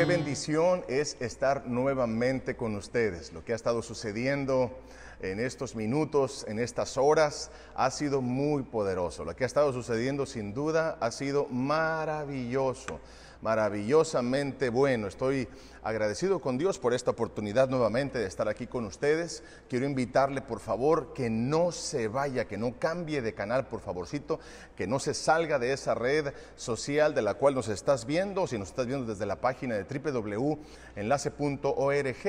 qué mm. bendición es estar nuevamente con ustedes. Lo que ha estado sucediendo en estos minutos, en estas horas, ha sido muy poderoso. Lo que ha estado sucediendo sin duda ha sido maravilloso, maravillosamente bueno. Estoy agradecido con Dios por esta oportunidad nuevamente de estar aquí con ustedes. Quiero invitarle, por favor, que no se vaya, que no cambie de canal, por favorcito, que no se salga de esa red social de la cual nos estás viendo, si nos estás viendo desde la página de www.enlace.org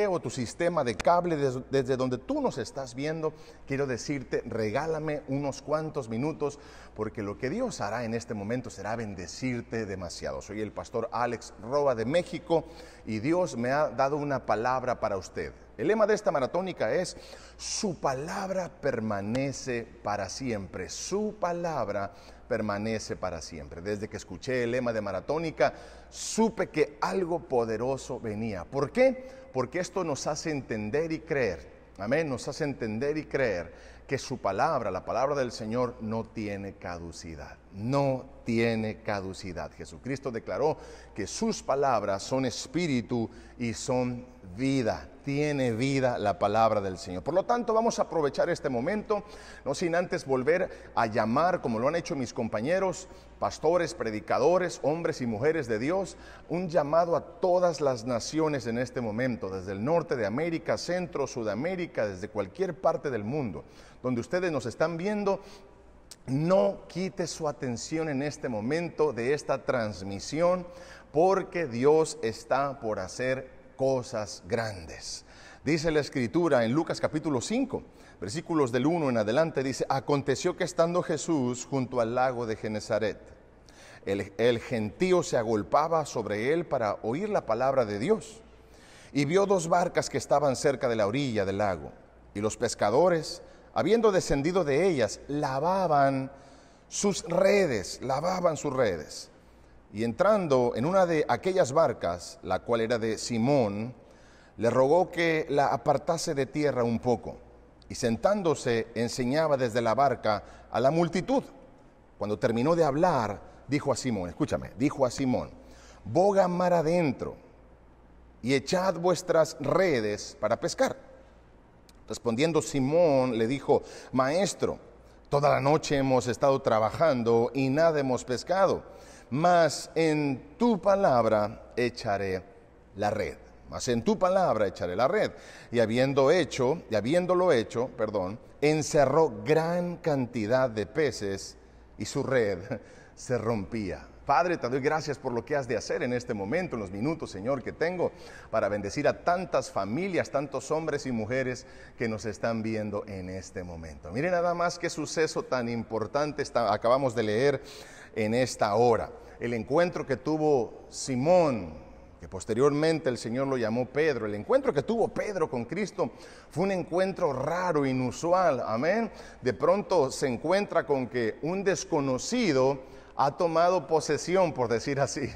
o tu sistema de cable desde, desde donde tú nos estás viendo. Quiero decirte, regálame unos cuantos minutos porque lo que Dios hará en este momento será bendecirte demasiado. Soy el pastor Alex Roa de México y Dios me ha dado una palabra para usted. El lema de esta maratónica es, su palabra permanece para siempre, su palabra permanece para siempre. Desde que escuché el lema de maratónica, supe que algo poderoso venía. ¿Por qué? Porque esto nos hace entender y creer. Amén, nos hace entender y creer que su palabra, la palabra del Señor, no tiene caducidad. No tiene caducidad. Jesucristo declaró que sus palabras son espíritu y son vida tiene vida la palabra del Señor. Por lo tanto, vamos a aprovechar este momento, no sin antes volver a llamar, como lo han hecho mis compañeros, pastores, predicadores, hombres y mujeres de Dios, un llamado a todas las naciones en este momento, desde el norte de América, centro, Sudamérica, desde cualquier parte del mundo, donde ustedes nos están viendo, no quite su atención en este momento de esta transmisión porque Dios está por hacer cosas grandes. Dice la escritura en Lucas capítulo 5, versículos del 1 en adelante, dice, aconteció que estando Jesús junto al lago de Genezaret, el, el gentío se agolpaba sobre él para oír la palabra de Dios, y vio dos barcas que estaban cerca de la orilla del lago, y los pescadores, habiendo descendido de ellas, lavaban sus redes, lavaban sus redes y entrando en una de aquellas barcas, la cual era de Simón, le rogó que la apartase de tierra un poco, y sentándose enseñaba desde la barca a la multitud. Cuando terminó de hablar, dijo a Simón, escúchame, dijo a Simón, boga mar adentro y echad vuestras redes para pescar. Respondiendo Simón le dijo, maestro, toda la noche hemos estado trabajando y nada hemos pescado mas en tu palabra echaré la red. Mas en tu palabra echaré la red. Y habiendo hecho, y habiéndolo hecho, perdón, encerró gran cantidad de peces y su red se rompía. Padre, te doy gracias por lo que has de hacer en este momento, en los minutos, Señor, que tengo para bendecir a tantas familias, tantos hombres y mujeres que nos están viendo en este momento. Mire nada más qué suceso tan importante acabamos de leer en esta hora el encuentro que tuvo Simón, que posteriormente el Señor lo llamó Pedro, el encuentro que tuvo Pedro con Cristo fue un encuentro raro, inusual, amén. De pronto se encuentra con que un desconocido ha tomado posesión, por decir así,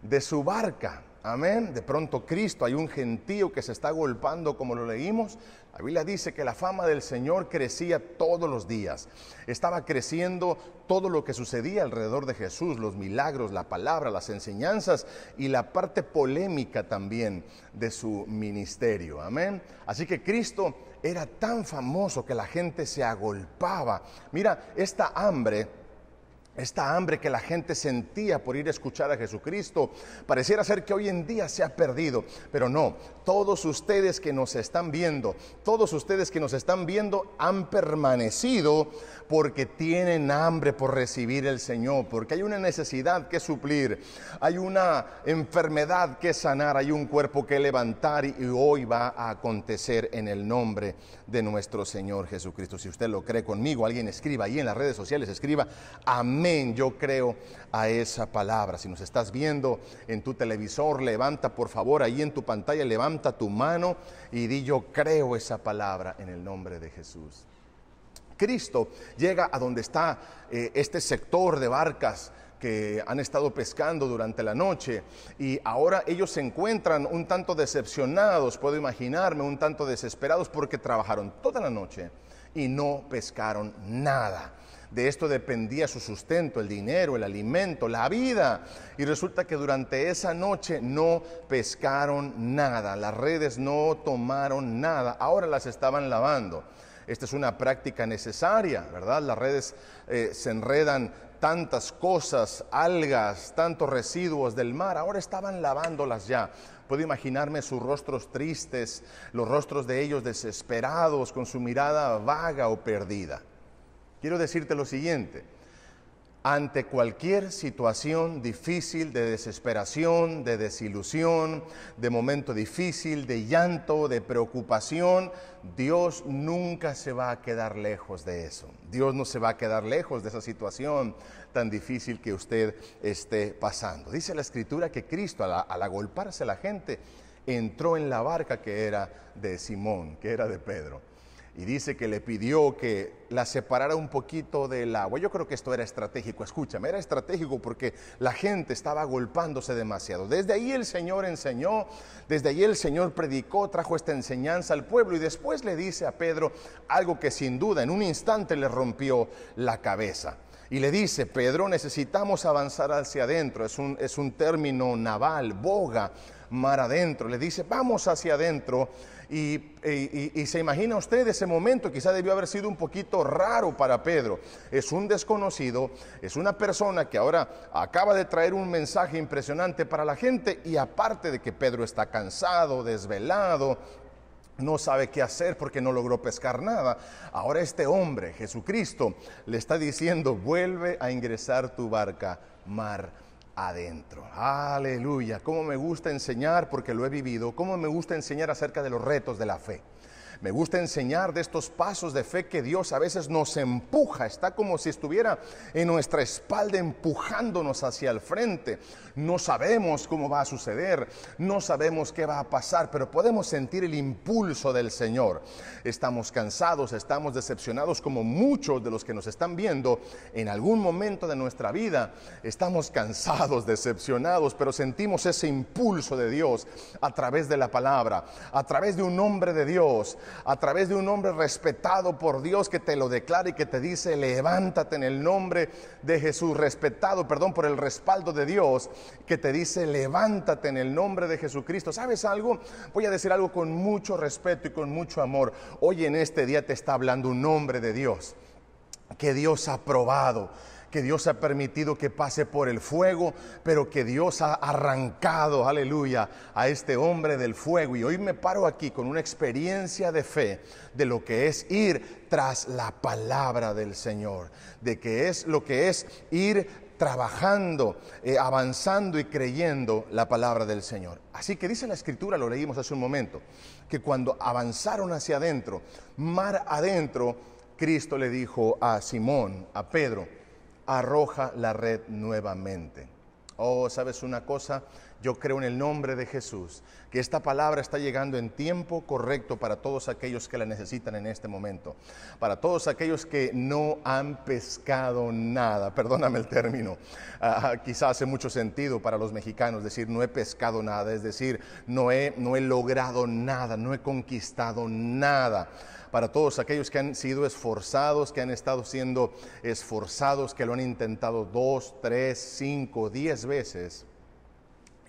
de su barca. Amén. De pronto Cristo, hay un gentío que se está golpando, como lo leímos, la Biblia dice que la fama del Señor crecía todos los días. Estaba creciendo todo lo que sucedía alrededor de Jesús, los milagros, la palabra, las enseñanzas y la parte polémica también de su ministerio. Amén. Así que Cristo era tan famoso que la gente se agolpaba. Mira, esta hambre esta hambre que la gente sentía por ir a escuchar a Jesucristo pareciera ser que hoy en día se ha perdido, pero no, todos ustedes que nos están viendo, todos ustedes que nos están viendo han permanecido porque tienen hambre por recibir el Señor, porque hay una necesidad que suplir, hay una enfermedad que sanar, hay un cuerpo que levantar y hoy va a acontecer en el nombre de nuestro Señor Jesucristo. Si usted lo cree conmigo, alguien escriba ahí en las redes sociales, escriba, amén, yo creo a esa palabra. Si nos estás viendo en tu televisor, levanta por favor ahí en tu pantalla, levanta tu mano y di yo creo esa palabra en el nombre de Jesús. Cristo llega a donde está eh, este sector de barcas que han estado pescando durante la noche y ahora ellos se encuentran un tanto decepcionados, puedo imaginarme, un tanto desesperados porque trabajaron toda la noche y no pescaron nada. De esto dependía su sustento, el dinero, el alimento, la vida. Y resulta que durante esa noche no pescaron nada, las redes no tomaron nada, ahora las estaban lavando. Esta es una práctica necesaria, ¿verdad? Las redes eh, se enredan tantas cosas, algas, tantos residuos del mar, ahora estaban lavándolas ya. Puedo imaginarme sus rostros tristes, los rostros de ellos desesperados, con su mirada vaga o perdida. Quiero decirte lo siguiente, ante cualquier situación difícil, de desesperación, de desilusión, de momento difícil, de llanto, de preocupación, Dios nunca se va a quedar lejos de eso. Dios no se va a quedar lejos de esa situación tan difícil que usted esté pasando. Dice la escritura que Cristo, al, agolparse la gente, entró en la barca que era de Simón, que era de Pedro y dice que le pidió que la separara un poquito del agua. Yo creo que esto era estratégico, escúchame, era estratégico porque la gente estaba golpándose demasiado. Desde ahí el Señor enseñó, desde ahí el Señor predicó, trajo esta enseñanza al pueblo y después le dice a Pedro algo que sin duda en un instante le rompió la cabeza. Y le dice, Pedro, necesitamos avanzar hacia adentro, es un, es un término naval, boga, mar adentro. Le dice, vamos hacia adentro y, se imagina usted ese momento, quizá debió haber sido un poquito raro para Pedro. Es un desconocido, es una persona que ahora acaba de traer un mensaje impresionante para la gente y aparte de que Pedro está cansado, desvelado, no sabe qué hacer porque no logró pescar nada. Ahora este hombre, Jesucristo, le está diciendo, vuelve a ingresar tu barca, mar adentro. Aleluya. ¿Cómo me gusta enseñar? Porque lo he vivido. ¿Cómo me gusta enseñar acerca de los retos de la fe? Me gusta enseñar de estos pasos de fe que Dios a veces nos empuja, está como si estuviera en nuestra espalda empujándonos hacia el frente. No sabemos cómo va a suceder, no sabemos qué va a pasar, pero podemos sentir el impulso del Señor. Estamos cansados, estamos decepcionados como muchos de los que nos están viendo en algún momento de nuestra vida. Estamos cansados, decepcionados, pero sentimos ese impulso de Dios a través de la palabra, a través de un hombre de Dios, a través de un hombre respetado por Dios que te lo declara y que te dice, levántate en el nombre de Jesús, respetado, perdón, por el respaldo de Dios, que te dice, levántate en el nombre de Jesucristo. ¿Sabes algo? Voy a decir algo con mucho respeto y con mucho amor. Hoy en este día te está hablando un hombre de Dios, que Dios ha probado que Dios ha permitido que pase por el fuego, pero que Dios ha arrancado, aleluya, a este hombre del fuego. Y hoy me paro aquí con una experiencia de fe de lo que es ir tras la palabra del Señor, de que es lo que es ir trabajando, eh, avanzando y creyendo la palabra del Señor. Así que dice la escritura, lo leímos hace un momento, que cuando avanzaron hacia adentro, mar adentro, Cristo le dijo a Simón, a Pedro, arroja la red nuevamente. Oh, ¿sabes una cosa? Yo creo en el nombre de Jesús que esta palabra está llegando en tiempo correcto para todos aquellos que la necesitan en este momento, para todos aquellos que no han pescado nada, perdóname el término, quizá ah, ah, quizás hace mucho sentido para los mexicanos decir no he pescado nada, es decir, no he, no he logrado nada, no he conquistado nada para todos aquellos que han sido esforzados, que han estado siendo esforzados, que lo han intentado dos, tres, cinco, diez veces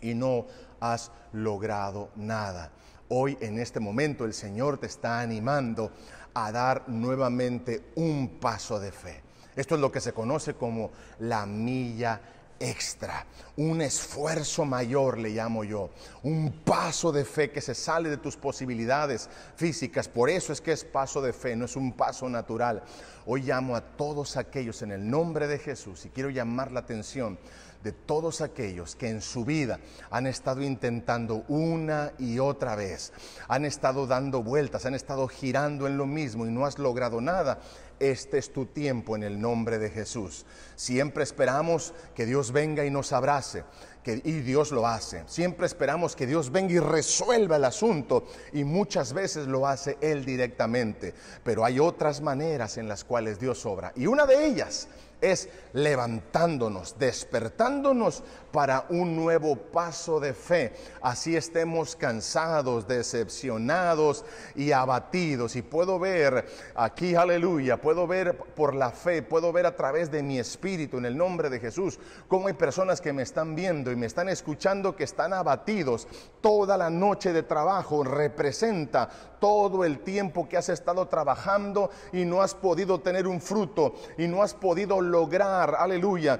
y no has logrado nada. Hoy en este momento el Señor te está animando a dar nuevamente un paso de fe. Esto es lo que se conoce como la milla extra, un esfuerzo mayor le llamo yo, un paso de fe que se sale de tus posibilidades físicas. Por eso es que es paso de fe, no es un paso natural. Hoy llamo a todos aquellos en el nombre de Jesús y quiero llamar la atención de todos aquellos que en su vida han estado intentando una y otra vez, han estado dando vueltas, han estado girando en lo mismo y no has logrado nada, este es tu tiempo en el nombre de Jesús. Siempre esperamos que Dios venga y nos abrace, que, y Dios lo hace. Siempre esperamos que Dios venga y resuelva el asunto, y muchas veces lo hace Él directamente. Pero hay otras maneras en las cuales Dios obra, y una de ellas es levantándonos, despertándonos para un nuevo paso de fe. Así estemos cansados, decepcionados y abatidos. Y puedo ver aquí, aleluya, puedo ver por la fe, puedo ver a través de mi espíritu, en el nombre de Jesús, cómo hay personas que me están viendo y me están escuchando que están abatidos. Toda la noche de trabajo representa todo el tiempo que has estado trabajando y no has podido tener un fruto y no has podido lograr, aleluya,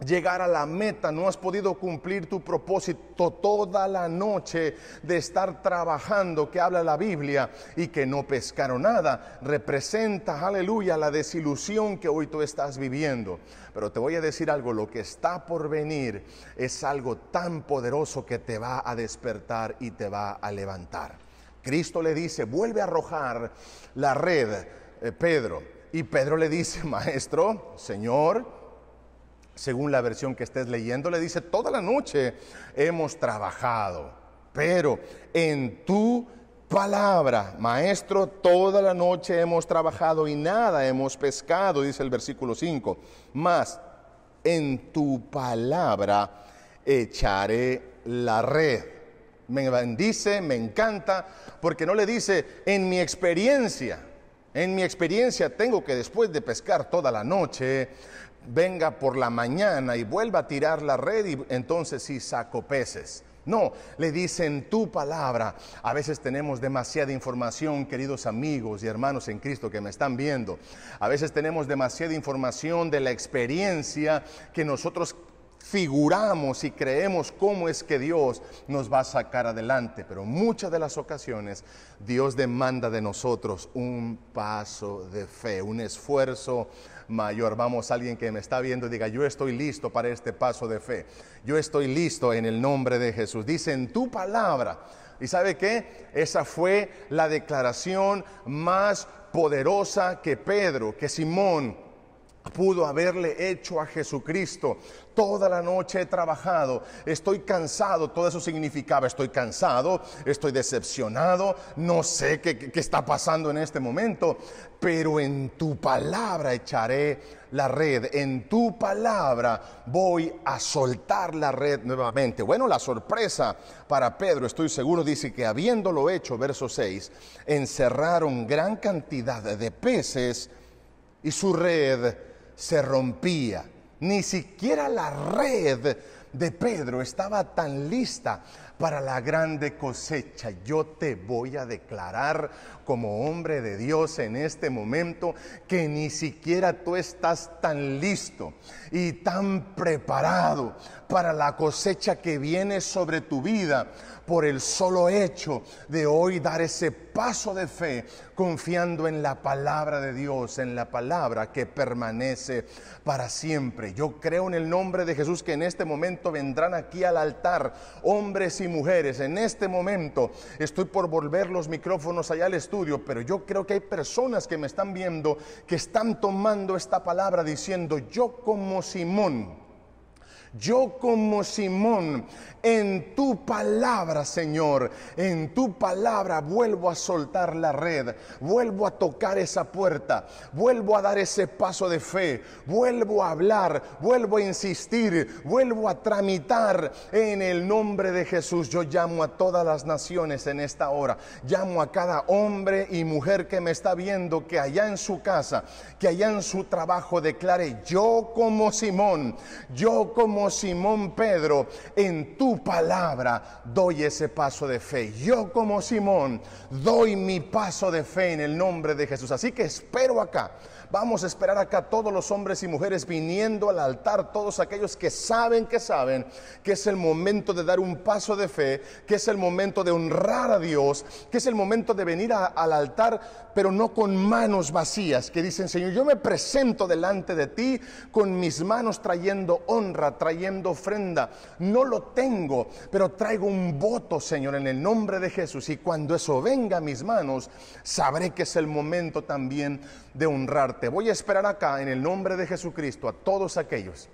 llegar a la meta, no has podido cumplir tu propósito toda la noche de estar trabajando, que habla la Biblia, y que no pescaron nada, representa, aleluya, la desilusión que hoy tú estás viviendo. Pero te voy a decir algo, lo que está por venir es algo tan poderoso que te va a despertar y te va a levantar. Cristo le dice, vuelve a arrojar la red, eh, Pedro. Y Pedro le dice, maestro, Señor, según la versión que estés leyendo, le dice, toda la noche hemos trabajado, pero en tu palabra, maestro, toda la noche hemos trabajado y nada hemos pescado, dice el versículo 5, mas en tu palabra echaré la red. Me bendice, me encanta, porque no le dice, en mi experiencia, en mi experiencia tengo que después de pescar toda la noche, venga por la mañana y vuelva a tirar la red y entonces sí saco peces. No, le dicen tu palabra. A veces tenemos demasiada información, queridos amigos y hermanos en Cristo que me están viendo. A veces tenemos demasiada información de la experiencia que nosotros figuramos y creemos cómo es que Dios nos va a sacar adelante, pero muchas de las ocasiones Dios demanda de nosotros un paso de fe, un esfuerzo mayor. Vamos, alguien que me está viendo, diga, yo estoy listo para este paso de fe. Yo estoy listo en el nombre de Jesús. Dice en tu palabra. ¿Y sabe qué? Esa fue la declaración más poderosa que Pedro, que Simón pudo haberle hecho a Jesucristo. Toda la noche he trabajado, estoy cansado, todo eso significaba, estoy cansado, estoy decepcionado, no sé qué, está pasando en este momento, pero en tu palabra echaré la red, en tu palabra voy a soltar la red nuevamente. Bueno, la sorpresa para Pedro, estoy seguro, dice que habiéndolo hecho, verso 6, encerraron gran cantidad de peces y su red se rompía. Ni siquiera la red de Pedro estaba tan lista para la grande cosecha. Yo te voy a declarar como hombre de Dios en este momento que ni siquiera tú estás tan listo y tan preparado para la cosecha que viene sobre tu vida por el solo hecho de hoy dar ese paso de fe confiando en la palabra de Dios, en la palabra que permanece para siempre. Yo creo en el nombre de Jesús que en este momento vendrán aquí al altar hombres y mujeres. En este momento estoy por volver los micrófonos allá pero yo creo que hay personas que me están viendo que están tomando esta palabra diciendo, yo como Simón yo como Simón, en tu palabra, Señor, en tu palabra vuelvo a soltar la red, vuelvo a tocar esa puerta, vuelvo a dar ese paso de fe, vuelvo a hablar, vuelvo a insistir, vuelvo a tramitar en el nombre de Jesús. Yo llamo a todas las naciones en esta hora, llamo a cada hombre y mujer que me está viendo que allá en su casa, que allá en su trabajo declare, yo como Simón, yo como Simón Pedro, en tu palabra doy ese paso de fe. Yo como Simón doy mi paso de fe en el nombre de Jesús. Así que espero acá Vamos a esperar acá todos los hombres y mujeres viniendo al altar, todos aquellos que saben que saben que es el momento de dar un paso de fe, que es el momento de honrar a Dios, que es el momento de venir al altar, pero no con manos vacías, que dicen, Señor, yo me presento delante de ti con mis manos trayendo honra, trayendo ofrenda. No lo tengo, pero traigo un voto, Señor, en el nombre de Jesús. Y cuando eso venga a mis manos, sabré que es el momento también de honrar te voy a esperar acá en el nombre de Jesucristo a todos aquellos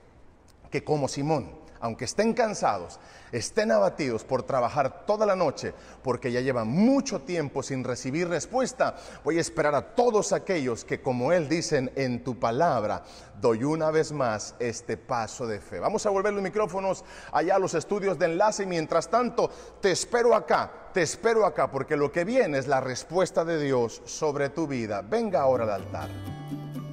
que como Simón aunque estén cansados, estén abatidos por trabajar toda la noche, porque ya llevan mucho tiempo sin recibir respuesta, voy a esperar a todos aquellos que, como Él dicen en tu palabra, doy una vez más este paso de fe. Vamos a volver los micrófonos allá a los estudios de enlace y mientras tanto te espero acá, te espero acá, porque lo que viene es la respuesta de Dios sobre tu vida. Venga ahora al altar.